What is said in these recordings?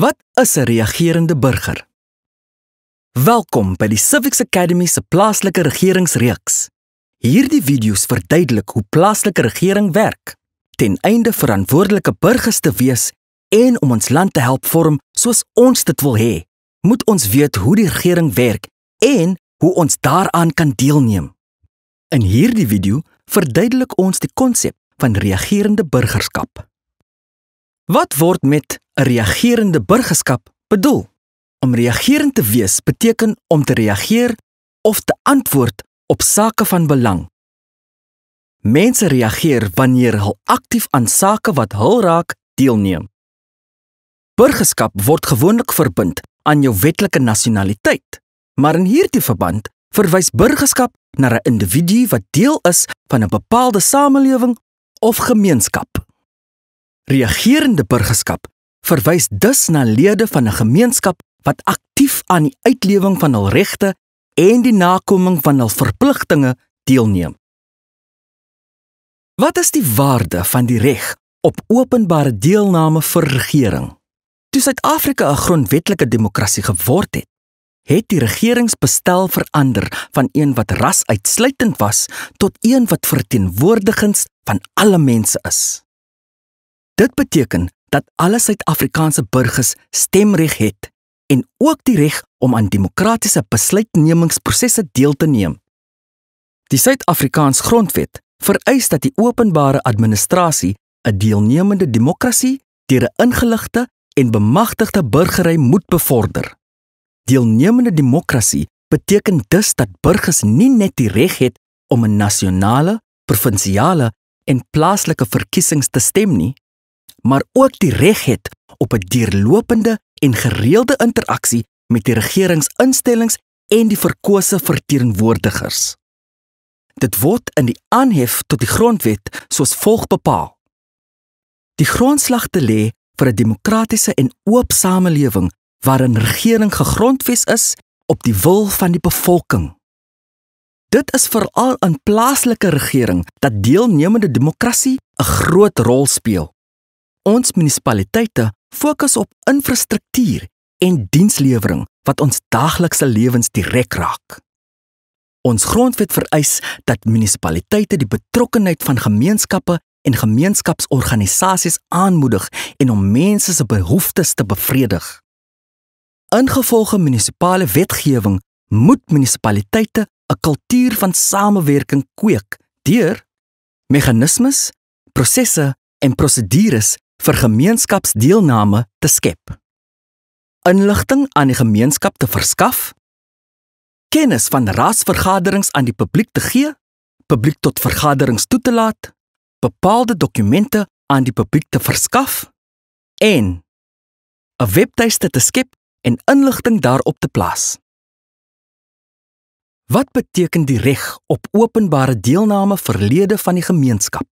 Wat is 'n reagerende burger? Welkom by die Civics Academy se plaaslike regeringsreeks. Hierdie video's verduidelik hoe plaaslike regering werk ten einde verantwoordelike burgers te wees en om ons land te help vorm soos ons dit wil hê. Moet ons weet hoe die regering werk en hoe ons daaraan kan deelneem. In hierdie video verduidelik ons die konsep van reagerende burgerskap. Wat word met 'n reagerende burgerskap bedoel? Om reagerend te wees beteken om te reageer of te antwoord op sake van belang. Mense reageer wanneer hulle aktief aan sake wat hul raak deelneem. Burgerskap word gewoonlik verbind aan jou wetlike nasionaliteit, maar in hierdie verband verwys burgerskap na 'n individu wat deel is van 'n bepaalde samelewing of gemeenskap. Reagerende burgerskap verwys dus na lede van 'n gemeenskap wat aktief aan die uitlewing van hul regte en die nakoming van hul verpligtinge deelneem. Wat is die waarde van die reg op openbare deelname vir regering? Toe Suid-Afrika 'n grondwetlike demokrasie geword het, het die regeringsbestel verander van een wat rasuitsluitend was tot een wat verteenwoordigings van alle mense is. Dit beteken dat alle Suid-Afrikaanse burgers stemreg het en ook die reg om aan demokratiese besluitnemingsprosesse deel te neem. Die Suid-Afrikaans Grondwet vereis dat die openbare administrasie 'n deelnemende demokrasie deur 'n ingeligte en bemagtigde burgery moet bevorder. Deelnemende demokrasie beteken dus dat burgers nie net die reg het om in nasionale, provinsiale en plaaslike verkiesings te stem nie, maar ook die reg het op 'n deurlopende en gereelde interaksie met die regeringsinstellings en die verkose verteenwoordigers. Dit word in die aanhef tot die grondwet soos volg bepaal. Die grondslag te lê vir 'n demokratiese en oop samelewing waarin regering gegrondves is op die wil van die bevolking. Dit is veral in plaaslike regering dat deelnemende demokrasie 'n groot rol speel ons munisipaliteite fokus op infrastruktuur en dienslewering wat ons daaglikse lewens direk raak. Ons grondwet vereis dat munisipaliteite die betrokkeheid van gemeenskappe en gemeenskapsorganisasies aanmoedig en om mense se behoeftes te bevredig. Ingevolge munisipale wetgewing moet munisipaliteite 'n kultuur van samewerking kweek deur meganismes, prosesse en prosedures vir gemeenskapsdeelname te skep. Inligting aan die gemeenskap te verskaf. Kennis van raadsvergaderings aan die publiek te gee, publiek tot vergaderings toe te laat, bepaalde dokumente aan die publiek te verskaf en 'n webtuiste te skep en inligting daarop te plaas. Wat beteken die reg op openbare deelname vir lede van die gemeenskap?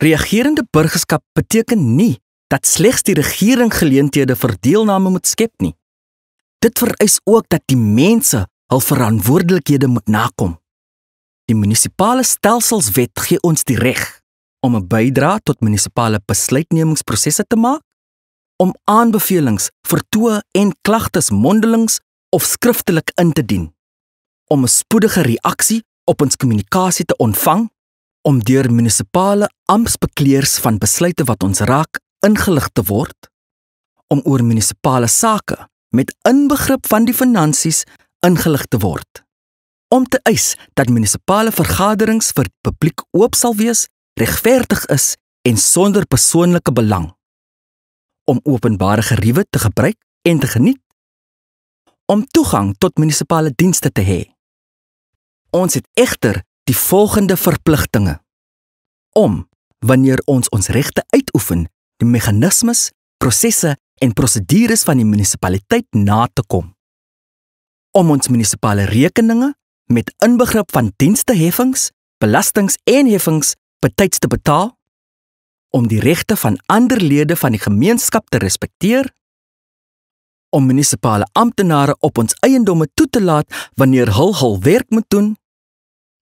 Reagerende burgerskap beteken nie dat slegs die regering geleenthede vir deelname moet skep nie. Dit vereis ook dat die mense hul verantwoordelikhede moet nakom. Die munisipale stelselswet gee ons die reg om 'n bydrae tot munisipale besluitnemingsprosesse te maak, om aanbevelings, vertoë en klagtes mondelings of skriftelik in te dien, om 'n spoedige reaksie op ons kommunikasie te ontvang om deur munisipale amptsbekleers van besluite wat ons raak ingelig te word om oor munisipale sake met inbegrip van die finansies ingelig te word om te eis dat munisipale vergaderings vir publiek oop sal wees regverdig is en sonder persoonlike belang om openbare geriewe te gebruik en te geniet om toegang tot munisipale dienste te hê ons het egter die volgende verpligtinge om wanneer ons ons regte uitoefen die meganismes prosesse en prosedures van die munisipaliteit na te kom om ons munisipale rekeninge met inbegrip van diensteheffings belastings en heffings betyds te betaal om die regte van ander lede van die gemeenskap te respekteer om munisipale amptenare op ons eiendomme toe te laat wanneer hul hul werk moet doen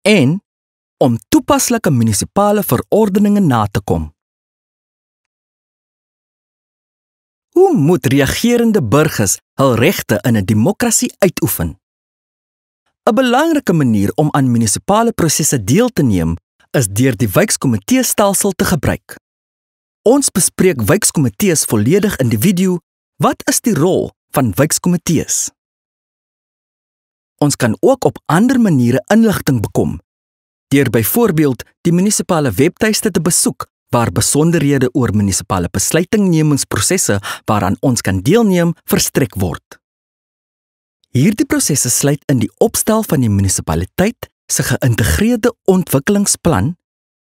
en om toepaslike munisipale verordeninge na te kom. Hoe moet reagerende burgers hul regte in 'n demokrasie uitoefen? 'n Belangrike manier om aan munisipale prosesse deel te neem, is deur die wijkskomitee stelsel te gebruik. Ons bespreek wijkskomitees volledig in die video Wat is die rol van wijkskomitees? Ons kan ook op ander maniere inligting bekom deur byvoorbeeld die munisipale webtuiste te besoek waar besonderhede oor munisipale besluitnemingsprosesse waaraan ons kan deelneem verstrek word. Hierdie prosesse sluit in die opstel van die munisipaliteit se geïntegreerde ontwikkelingsplan,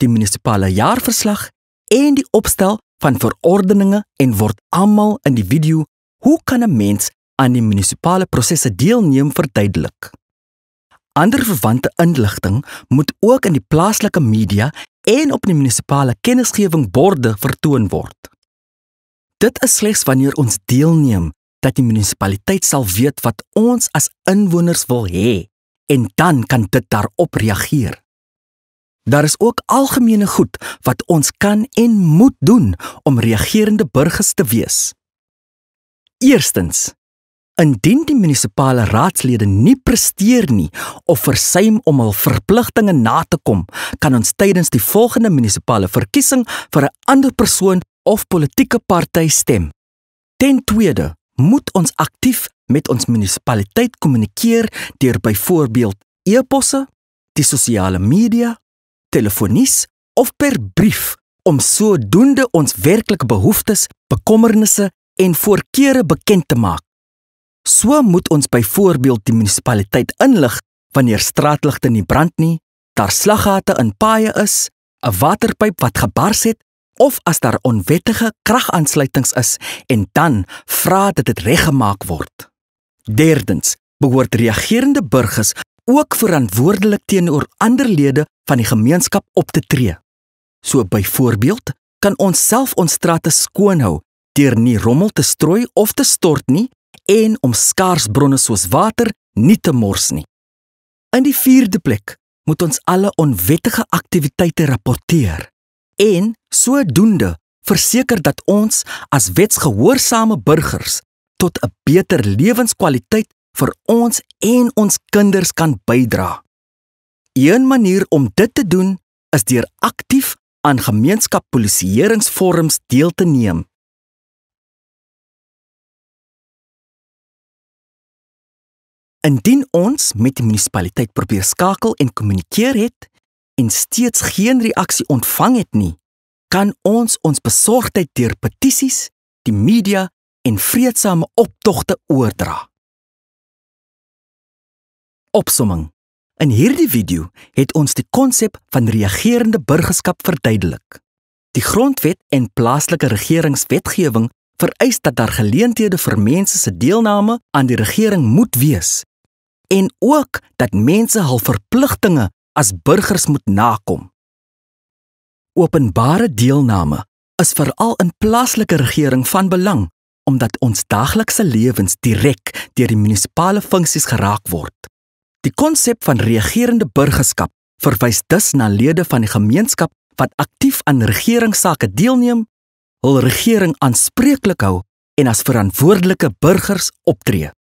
die munisipale jaarverslag en die opstel van verordeninge en word almal in die video hoe kan 'n mens aan die munisipale prosesse deelneem verduidelik. Ander verwante inligting moet ook in die plaaslike media en op die munisipale kennisgewingborde vertoon word. Dit is slegs wanneer ons deelneem dat die munisipaliteit sal weet wat ons as inwoners wil hê en dan kan dit daarop reageer. Daar is ook algemene goed wat ons kan en moet doen om reagerende burgers te wees. Eerstens, Indien die munisipale raadslede nie presteer nie of versuim om hul verpligtinge na te kom, kan ons tydens die volgende munisipale verkiesing vir 'n ander persoon of politieke party stem. Ten tweede, moet ons aktief met ons munisipaliteit kommunikeer deur byvoorbeeld e-posse, die sosiale media, telefonies of per brief om sodoende ons werklike behoeftes, bekommernisse en voorkeure bekend te maak. So moet ons byvoorbeeld die munisipaliteit inlig wanneer straatligte nie brand nie, daar slaggate in paaie is, 'n waterpyp wat gebars het of as daar onwettige kragaansluitings is en dan vra dat dit reggemaak word. Derdens behoort reagerende burgers ook verantwoordelik teenoor ander lede van die gemeenskap op te tree. So byvoorbeeld kan ons self ons strate skoon hou deur nie rommel te strooi of te stort nie en om skaars bronne soos water nie te mors nie. In die 4de plek moet ons alle onwettige aktiwiteite rapporteer en sodoende verseker dat ons as wetsgehoorsame burgers tot 'n beter lewenskwaliteit vir ons en ons kinders kan bydra. Een manier om dit te doen is deur aktief aan gemeenskapspolisieeringsvorms deel te neem. Indien ons met die munisipaliteit probeer skakel en kommunikeer het en steeds geen reaksie ontvang het nie, kan ons ons besorgdheid deur petisies, die media en vreedsame optogte oordra. Opsomming. In hierdie video het ons die konsep van reagerende burgerskap verduidelik. Die grondwet en plaaslike regeringswetgewing vereis dat daar geleenthede vir mense se deelname aan die regering moet wees en ook dat mense hul verpligtinge as burgers moet nakom. Openbare deelname is veral in plaaslike regering van belang omdat ons daaglikse lewens direk deur die munisipale funksies geraak word. Die konsep van regerende burgerskap verwys dus na lede van die gemeenskap wat aktief aan regeringsake deelneem, hul regering aanspreeklik hou en as verantwoordelike burgers optree.